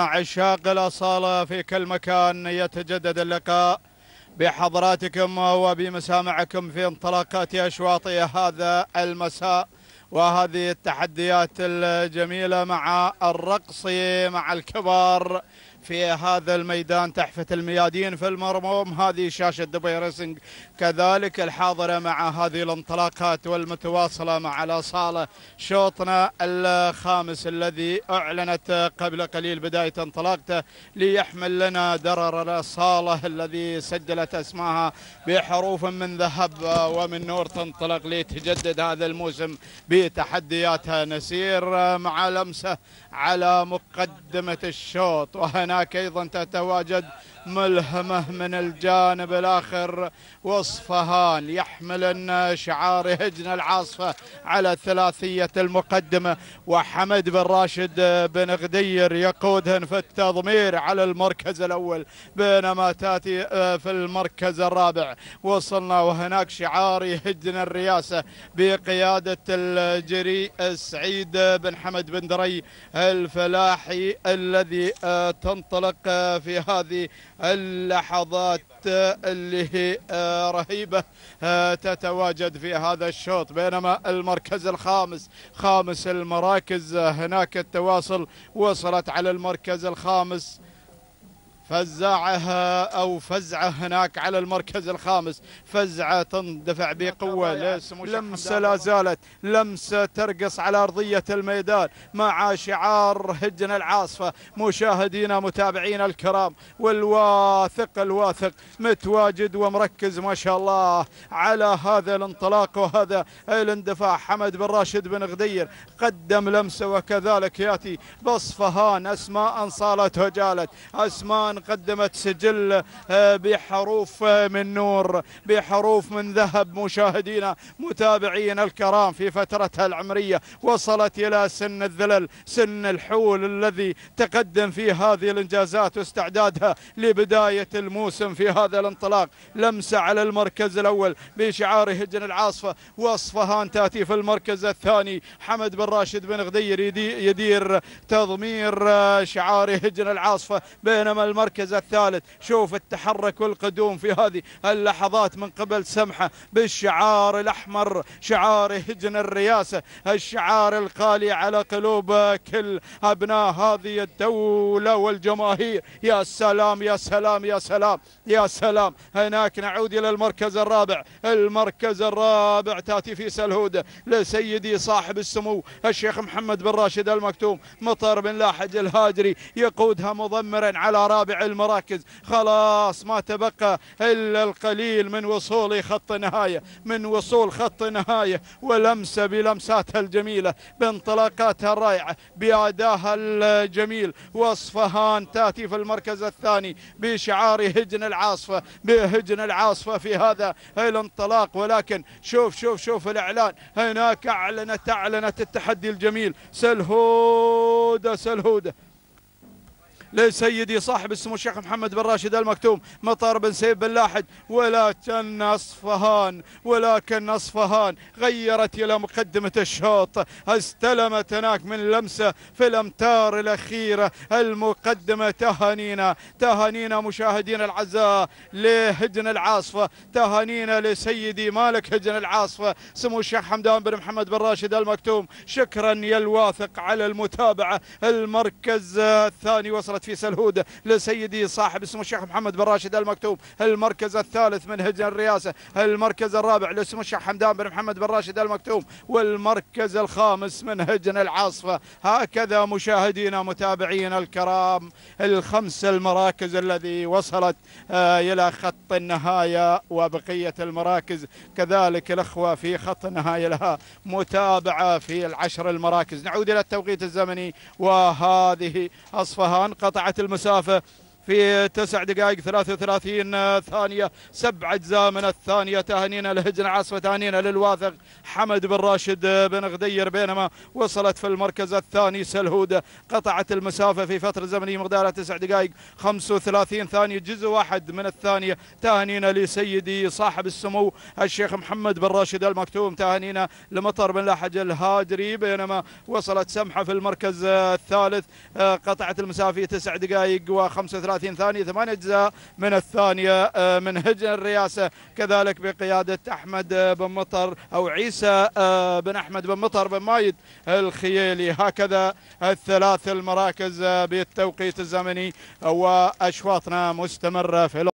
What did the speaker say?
عشاق الأصالة في كل مكان يتجدد اللقاء بحضراتكم وبمسامعكم في انطلاقات اشواط هذا المساء وهذه التحديات الجميلة مع الرقص مع الكبار في هذا الميدان تحفة الميادين في المرموم هذه شاشة دبي ريسنج كذلك الحاضرة مع هذه الانطلاقات والمتواصلة مع الأصالة شوطنا الخامس الذي أعلنت قبل قليل بداية انطلاقته ليحمل لنا درر الأصالة الذي سجلت اسمها بحروف من ذهب ومن نور تنطلق لتجدد هذا الموسم بتحدياتها نسير مع لمسة على مقدمة الشوط وهنا هناك أيضا تتواجد ملهمه من الجانب الاخر واصفهان يحملن شعار هجن العاصفه على ثلاثيه المقدمه وحمد بن راشد بن غدير يقودهن في التضمير على المركز الاول بينما تاتي آه، في المركز الرابع وصلنا وهناك شعار هجن الرياسه بقياده الجري سعيد بن حمد بن دري الفلاحي الذي آه، تنطلق في هذه اللحظات اللي هي آه، رهيبة آه، تتواجد في هذا الشوط بينما المركز الخامس خامس المراكز آه، هناك التواصل وصلت على المركز الخامس فزعها او فزعه هناك على المركز الخامس فزعه تندفع بقوه لمسه لا زالت لمسه ترقص على ارضيه الميدان مع شعار هجن العاصفه مشاهدينا متابعينا الكرام والواثق الواثق متواجد ومركز ما شاء الله على هذا الانطلاق وهذا الاندفاع حمد بن راشد بن غدير قدم لمسه وكذلك ياتي باصفهان اسماء صالت وجالت اسماء الآن قدمت سجل آه، بحروف آه، من نور بحروف من ذهب مشاهدينا متابعينا الكرام في فترتها العمرية وصلت إلى سن الذلل سن الحول الذي تقدم في هذه الإنجازات واستعدادها لبداية الموسم في هذا الانطلاق لمسة على المركز الأول بشعار هجن العاصفة واصفهان تأتي في المركز الثاني حمد بن راشد بن غدير يدير تضمير آه، شعار هجن العاصفة بينما المركز المركز الثالث شوف التحرك والقدوم في هذه اللحظات من قبل سمحة بالشعار الأحمر شعار هجن الرياسة الشعار القالي على قلوب كل أبناء هذه الدولة والجماهير يا سلام يا سلام يا سلام يا سلام هناك نعود إلى المركز الرابع المركز الرابع تأتي في سلهودة لسيدي صاحب السمو الشيخ محمد بن راشد المكتوم مطر بن لاحج الهاجري يقودها مضمرا على رابع المراكز خلاص ما تبقى إلا القليل من وصول خط نهاية من وصول خط نهاية ولمسة بلمساتها الجميلة بانطلاقاتها الرائعة بأداها الجميل واصفهان تاتي في المركز الثاني بشعار هجن العاصفة بهجن العاصفة في هذا الانطلاق ولكن شوف شوف شوف الإعلان هناك أعلنت أعلنت التحدي الجميل سلهودة سلهودة لسيدي صاحب السمو الشيخ محمد بن راشد المكتوم مطار بن سيف بن لاحد ولكن اصفهان ولكن اصفهان غيرت الى مقدمه الشوط استلمت هناك من لمسه في الامتار الاخيره المقدمه تهانينا تهانينا مشاهدينا العزاء لهجن العاصفه تهانينا لسيدي مالك هجن العاصفه سمو الشيخ حمدان بن محمد بن راشد المكتوم شكرا يا الواثق على المتابعه المركز الثاني وصلت في سلهود لسيدي صاحب اسمه الشيخ محمد بن راشد المكتوم المركز الثالث من هجن الرئاسة المركز الرابع لسمو الشيخ حمدان بن محمد بن راشد المكتوم والمركز الخامس من هجن العاصفة هكذا مشاهدينا متابعينا الكرام الخمس المراكز الذي وصلت آه، إلى خط النهاية وبقية المراكز كذلك الأخوة في خط النهاية لها متابعة في العشر المراكز نعود إلى التوقيت الزمني وهذه أصفهان قد قطعت المسافة في تسع دقائق 33 ثانية سبع أجزاء من الثانية تهنينا لهجن عاصفة تهنينا للواثق حمد بن راشد بن غدير بينما وصلت في المركز الثاني سلهودة قطعت المسافة في فترة زمنية مقدارها تسع دقائق 35 ثانية جزء واحد من الثانية تهنينا لسيدي صاحب السمو الشيخ محمد بن راشد المكتوم تهنينا لمطر بن لاحج الهاجري بينما وصلت سمحة في المركز الثالث قطعت المسافة في تسع دقائق و35 ثلاثين ثانية ثمان أجزاء من الثانية آه، من هجن الرياسة كذلك بقيادة أحمد بن مطر أو عيسى آه، بن أحمد بن مطر بن مايد الخيالي هكذا الثلاث المراكز آه، بالتوقيت الزمني وأشواطنا مستمرة في